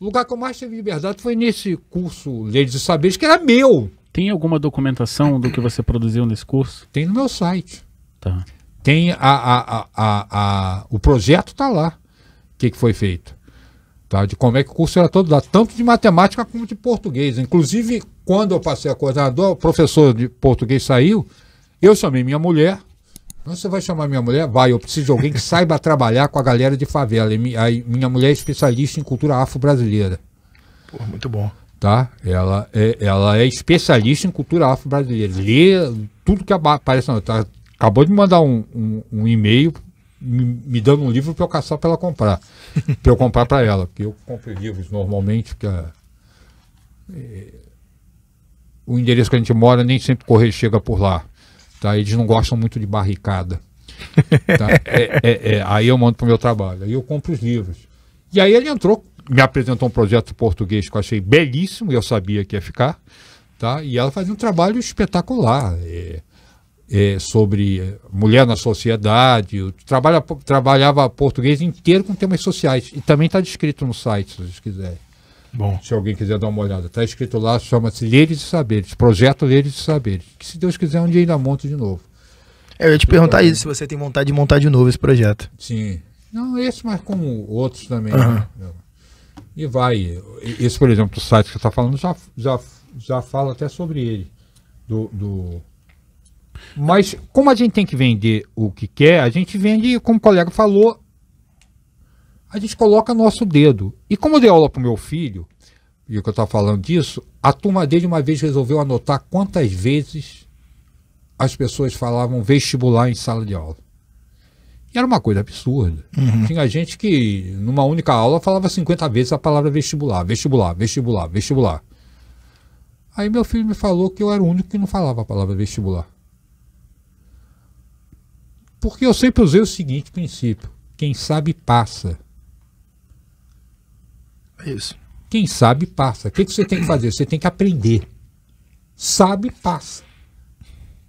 O lugar que eu mais tive liberdade foi nesse curso Leis e Saberes, que era meu. Tem alguma documentação do que você produziu nesse curso? Tem no meu site. Tá. Tem a, a, a, a, a o projeto está lá. O que, que foi feito? Tá? De como é que o curso era todo dado, tanto de matemática como de português. Inclusive, quando eu passei a coordenador, o professor de português saiu, eu chamei minha mulher, então, você vai chamar minha mulher? Vai, eu preciso de alguém que saiba trabalhar com a galera de favela. E minha mulher é especialista em cultura afro-brasileira. Pô, muito bom. Tá? Ela é, ela é especialista em cultura afro-brasileira. Lê tudo que aparece. tá, acabou de mandar um, um, um e-mail me dando um livro para eu caçar para ela comprar. para eu comprar para ela. Porque eu compro livros normalmente, porque é, é, o endereço que a gente mora nem sempre corre, chega por lá. Tá? Eles não gostam muito de barricada. Tá? É, é, é, aí eu mando para o meu trabalho, aí eu compro os livros. E aí ele entrou, me apresentou um projeto português que eu achei belíssimo, eu sabia que ia ficar, tá? e ela fazia um trabalho espetacular é, é, sobre mulher na sociedade, trabalha, trabalhava português inteiro com temas sociais, e também está descrito no site, se vocês quiserem. Bom. Se alguém quiser dar uma olhada, está escrito lá, chama-se Leres e Saberes, Projeto Leres e Saberes. Que se Deus quiser, um dia ainda monto de novo. É, eu ia te perguntar isso, se você tem vontade de montar de novo esse projeto. Sim. Não, esse, mas como outros também. Uhum. Né? E vai. Esse, por exemplo, o site que você está falando já, já, já fala até sobre ele. Do, do, Mas, como a gente tem que vender o que quer, a gente vende, como o colega falou, a gente coloca nosso dedo. E como eu dei aula para o meu filho, e eu estou falando disso, a turma dele uma vez resolveu anotar quantas vezes as pessoas falavam vestibular em sala de aula. E era uma coisa absurda. Uhum. Tinha gente que, numa única aula, falava 50 vezes a palavra vestibular, vestibular, vestibular, vestibular. Aí meu filho me falou que eu era o único que não falava a palavra vestibular. Porque eu sempre usei o seguinte princípio: quem sabe passa. É isso. Quem sabe passa. O que, que você tem que fazer? Você tem que aprender. Sabe, passa.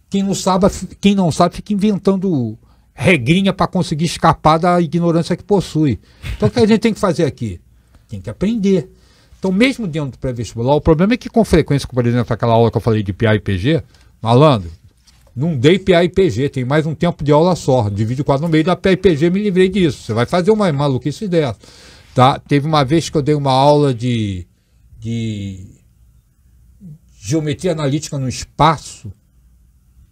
Quem não sabe, quem não sabe fica inventando regrinha para conseguir escapar da ignorância que possui. Então o que a gente tem que fazer aqui? Tem que aprender. Então, mesmo dentro do pré-vestibular, o problema é que com frequência, por exemplo, aquela aula que eu falei de PA e PG, malandro, não dei PA e PG, tem mais um tempo de aula só. Divide quase no meio da PA e PG, me livrei disso. Você vai fazer uma maluquice dessa. Tá? Teve uma vez que eu dei uma aula de, de geometria analítica no espaço,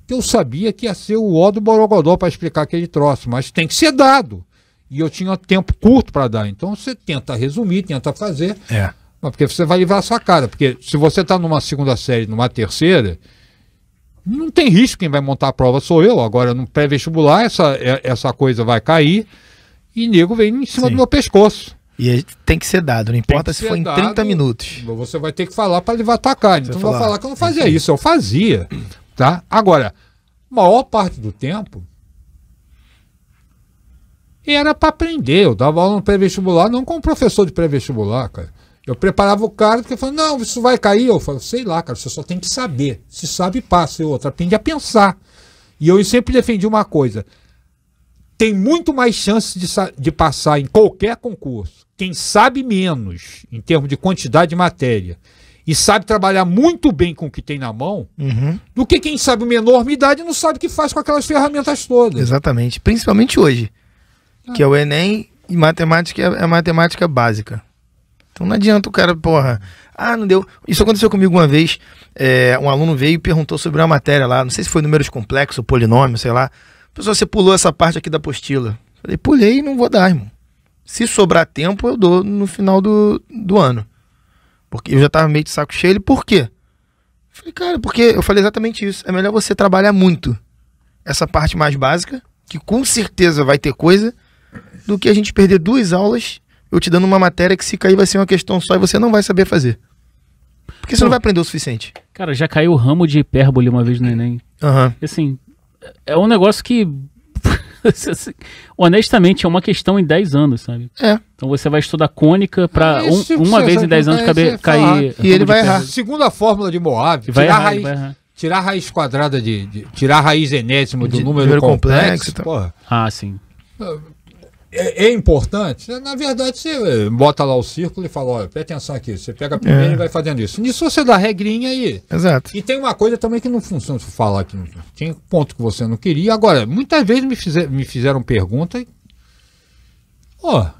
que eu sabia que ia ser o O do Borogodó para explicar aquele troço, mas tem que ser dado. E eu tinha tempo curto para dar. Então você tenta resumir, tenta fazer. É. Mas porque você vai livrar a sua cara. Porque se você está numa segunda série, numa terceira, não tem risco. Quem vai montar a prova sou eu. Agora, no pré-vestibular, essa, é, essa coisa vai cair. E nego vem em cima Sim. do meu pescoço. E é, tem que ser dado, não importa se foi em 30 minutos. Você vai ter que falar para ele vai atacar. Você então vou falar, falar que eu não fazia isso, eu fazia. Tá? Agora, maior parte do tempo era para aprender. Eu dava aula no pré-vestibular, não como professor de pré-vestibular, cara. Eu preparava o cara porque falava não, isso vai cair. Eu falo, sei lá, cara, você só tem que saber. Se sabe, passa. E outra, aprende a pensar. E eu sempre defendi uma coisa tem muito mais chances de, de passar em qualquer concurso. Quem sabe menos em termos de quantidade de matéria e sabe trabalhar muito bem com o que tem na mão, uhum. do que quem sabe uma enorme idade não sabe o que faz com aquelas ferramentas todas. Exatamente. Principalmente hoje, ah. que é o Enem e matemática é, é matemática básica. Então não adianta o cara, porra, ah, não deu. Isso aconteceu comigo uma vez. É, um aluno veio e perguntou sobre uma matéria lá, não sei se foi números complexos, polinômio, sei lá. Pessoal, você pulou essa parte aqui da apostila. Falei, pulei e não vou dar, irmão. Se sobrar tempo, eu dou no final do, do ano. Porque eu já tava meio de saco cheio. Ele, por quê? Falei, cara, porque eu falei exatamente isso. É melhor você trabalhar muito essa parte mais básica, que com certeza vai ter coisa, do que a gente perder duas aulas, eu te dando uma matéria que se cair vai ser uma questão só e você não vai saber fazer. Porque você Pô, não vai aprender o suficiente. Cara, já caiu o ramo de hipérbole uma vez no Enem. Uhum. E assim, é um negócio que. honestamente, é uma questão em 10 anos, sabe? É. Então você vai estudar cônica para é um, uma vez em 10 anos caber, cair. E ele vai errar. Segunda fórmula de Moab, vai errar, raiz, vai errar. tirar a raiz quadrada de, de, Tirar a raiz enésima do número, número complexo. complexo então. Ah, sim. Ah, é, é, importante? É, na verdade, você eh, bota lá o círculo e fala, olha, presta atenção aqui, você pega primeiro é. e vai fazendo isso. Nisso você dá regrinha aí. Exato. E tem uma coisa também que não funciona, se falar aqui. tem ponto que você não queria. Agora, muitas vezes me, fizer, me fizeram pergunta e, ó, oh,